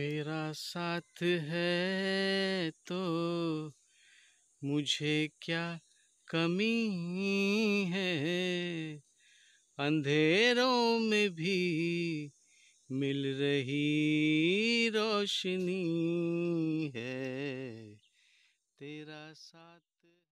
तेरा साथ है तो मुझे क्या कमी है अंधेरों में भी मिल रही रोशनी है तेरा साथ